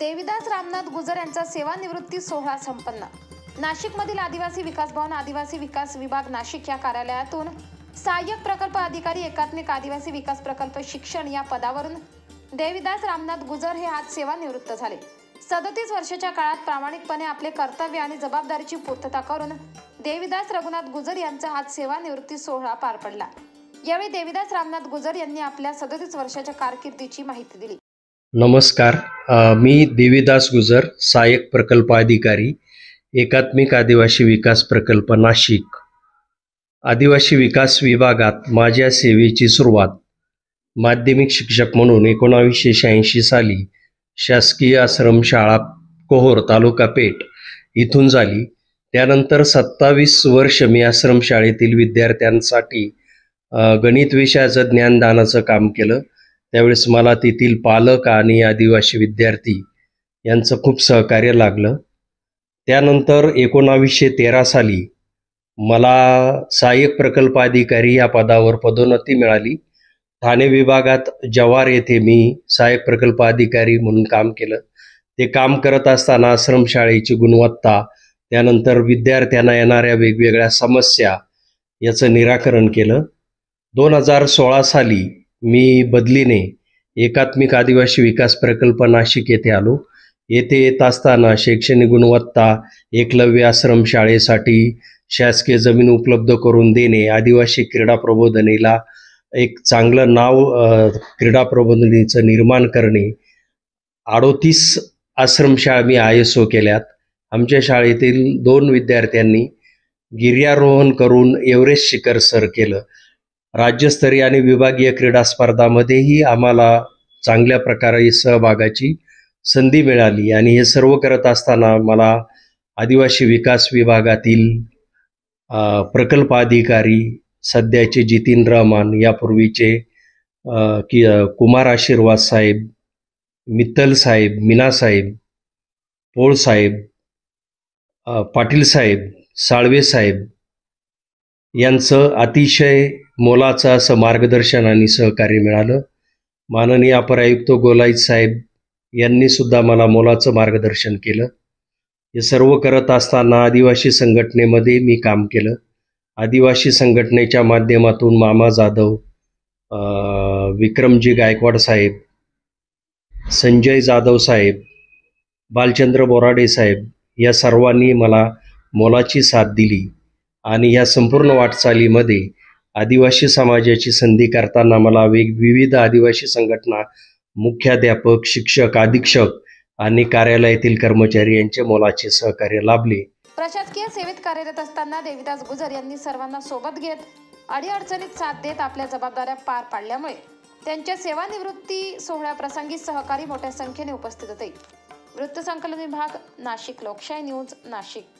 देविदास रामनाथ गुजर यांचा सेवानिवृत्ती सोहळा संपन्न नाशिकमधील आदिवासी विकास भवन आदिवासी विकास विभाग नाशिक या कार्यालयातून सहाय्यक प्रकल्प अधिकारी एकात्मिक आदिवासी विकास प्रकल्प शिक्षण या पदावरून देविदास रामनाथ गुजर हे आज सेवानिवृत्त झाले सदतीस वर्षाच्या काळात प्रामाणिकपणे आपले कर्तव्य आणि जबाबदारीची पूर्तता करून देविदास रघुनाथ गुजर यांचा आज सेवानिवृत्ती सोहळा पार पडला यावेळी देविदास रामनाथ गुजर यांनी आपल्या सदतीस वर्षाच्या कारकिर्दीची माहिती दिली नमस्कार मी देवीदास गुजर सहाय्यक प्रकल्प अधिकारी एकात्मिक आदिवासी विकास प्रकल्प नाशिक आदिवासी विकास विभागात माझ्या सेवेची सुरुवात माध्यमिक शिक्षक म्हणून एकोणावीसशे शहाऐंशी साली शासकीय आश्रमशाळा कोहोर तालुका पेठ इथून झाली त्यानंतर सत्तावीस वर्ष मी आश्रमशाळेतील विद्यार्थ्यांसाठी गणित विषयाचं ज्ञानदानाचं काम केलं त्यावेळेस मला तेथील पालक आणि आदिवासी विद्यार्थी यांचं खूप सहकार्य लागलं त्यानंतर एकोणावीसशे तेरा साली मला सहाय्यक प्रकल्प अधिकारी या पदावर पदोन्नती मिळाली ठाणे विभागात जव्हार येथे मी सहाय्यक प्रकल्प अधिकारी म्हणून काम केलं ते काम करत असताना आश्रमशाळेची गुणवत्ता त्यानंतर विद्यार्थ्यांना येणाऱ्या वेगवेगळ्या समस्या याचं निराकरण केलं दोन हजार सोळा साली मी बदलीने एकात्मिक आदिवासी विकास प्रकल्प नाशिक येथे आलो येथे येत असताना शैक्षणिक गुणवत्ता एकलव्य आश्रम शाळेसाठी शासकीय जमीन उपलब्ध करून देणे आदिवासी क्रीडा प्रबोधनीला एक चांगलं नाव क्रीडा प्रबोधनीचं निर्माण करणे अडोतीस आश्रमशाळा मी आय एस ओ केल्यात आमच्या शाळेतील दोन विद्यार्थ्यांनी गिर्यारोहण करून एव्हरेस्ट शिखर सर केलं राज्यस्तरीय आणि विभागीय क्रीडा स्पर्धामध्येही आम्हाला चांगल्या प्रकारे सहभागाची संधी मिळाली आणि हे सर्व करत असताना मला आदिवासी विकास विभागातील प्रकल्प अधिकारी सध्याचे जितीन रहमान यापूर्वीचे कि कुमार आशीर्वाद साहेब मित्तल साहेब मीना साहेब पोळ साहेब पाटील साहेब साळवे साहेब यांचं अतिशय मोलाचं असं मार्गदर्शन आणि सहकार्य मिळालं माननीय अपर आयुक्त गोलाईत साहेब यांनी सुद्धा मला मोलाचं मार्गदर्शन केलं हे सर्व करत असताना आदिवासी संघटनेमध्ये मी काम केलं आदिवासी संघटनेच्या माध्यमातून मामा जाधव विक्रमजी गायकवाड साहेब संजय जाधव साहेब बालचंद्र बोराडे साहेब या सर्वांनी मला मोलाची साथ दिली आणि ह्या संपूर्ण वाटचालीमध्ये आदिवासी समाजाची संधी करताना मला वेग विविध आदिवासी संघटना मुख्याध्यापक शिक्षक अधीक्षक आणि कार्यालयातील कर्मचारी यांचे मोलाचे सहकार्य लाभले प्रशासकीय सेवेत कार्यरत असताना देविदास गुजर यांनी सर्वांना सोबत घेत अडचणीत साथ देत आपल्या जबाबदाऱ्या पार पाडल्यामुळे त्यांच्या सेवानिवृत्ती सोहळ्याप्रसंगी सहकारी मोठ्या संख्येने उपस्थित होते वृत्तसंकलन विभाग नाशिक लोकशाही न्यूज नाशिक